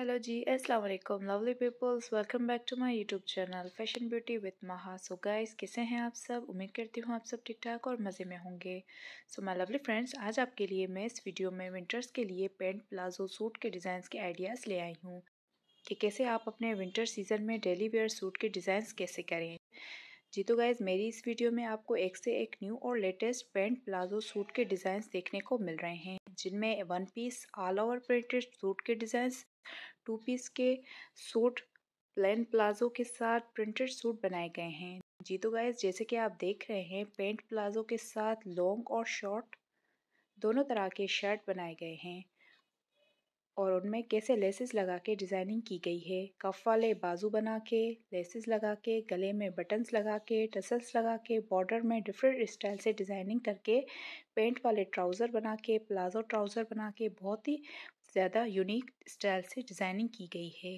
hello ji अस्सलाम वालेकुम lovely peoples welcome back to my YouTube channel fashion beauty with Maha so guys कैसे हैं आप सब उम्मीद करती हूँ आप सब ठीक ठाक और मज़े में होंगे सो माय लवली फ्रेंड्स आज आपके लिए मैं इस वीडियो में विंटर्स के लिए पेंट प्लाजो सूट के डिज़ाइंस के आइडियाज़ ले आई हूँ कि कैसे आप अपने विंटर सीज़न में डेली वेयर सूट के डिज़ाइन कैसे करें जी तो गाइज़ मेरी इस वीडियो में आपको एक से एक न्यू और लेटेस्ट पेंट प्लाजो सूट के डिज़ाइंस देखने को मिल रहे हैं जिनमें one piece all over printed suit के डिज़ाइंस टू पीस के सूट प्लेन प्लाजो के साथ प्रिंटेड सूट बनाए गए हैं जी तो गाइज़ जैसे कि आप देख रहे हैं पेंट प्लाजो के साथ लॉन्ग और शॉर्ट दोनों तरह के शर्ट बनाए गए हैं और उनमें कैसे लेसेस लगा के डिज़ाइनिंग की गई है कफ वाले बाजू बना के लेसेस लगा के गले में बटन्स लगा के टसल्स लगा के बॉर्डर में डिफरेंट स्टाइल से डिज़ाइनिंग करके पेंट वाले ट्राउज़र बना के प्लाजो ट्राउज़र बना के बहुत ही ज़्यादा यूनिक स्टाइल से डिज़ाइनिंग की गई है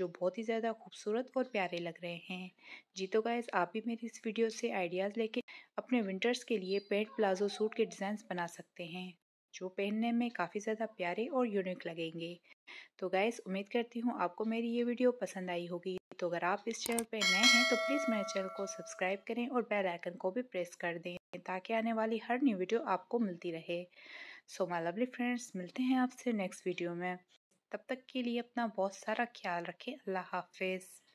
जो बहुत ही ज़्यादा खूबसूरत और प्यारे लग रहे हैं जी तो गाइज आप भी मेरी इस वीडियो से आइडियाज़ लेके अपने विंटर्स के लिए पेंट प्लाजो सूट के डिजाइन बना सकते हैं जो पहनने में काफ़ी ज़्यादा प्यारे और यूनिक लगेंगे तो गैस उम्मीद करती हूँ आपको मेरी ये वीडियो पसंद आई होगी तो अगर आप इस चैनल पर नए हैं तो प्लीज़ मेरे चैनल को सब्सक्राइब करें और बेल आइकन को भी प्रेस कर दें ताकि आने वाली हर न्यू वीडियो आपको मिलती रहे सो माई लवली फ्रेंड्स मिलते हैं आपसे नेक्स्ट वीडियो में तब तक के लिए अपना बहुत सारा ख्याल रखें अल्लाह हाफिज़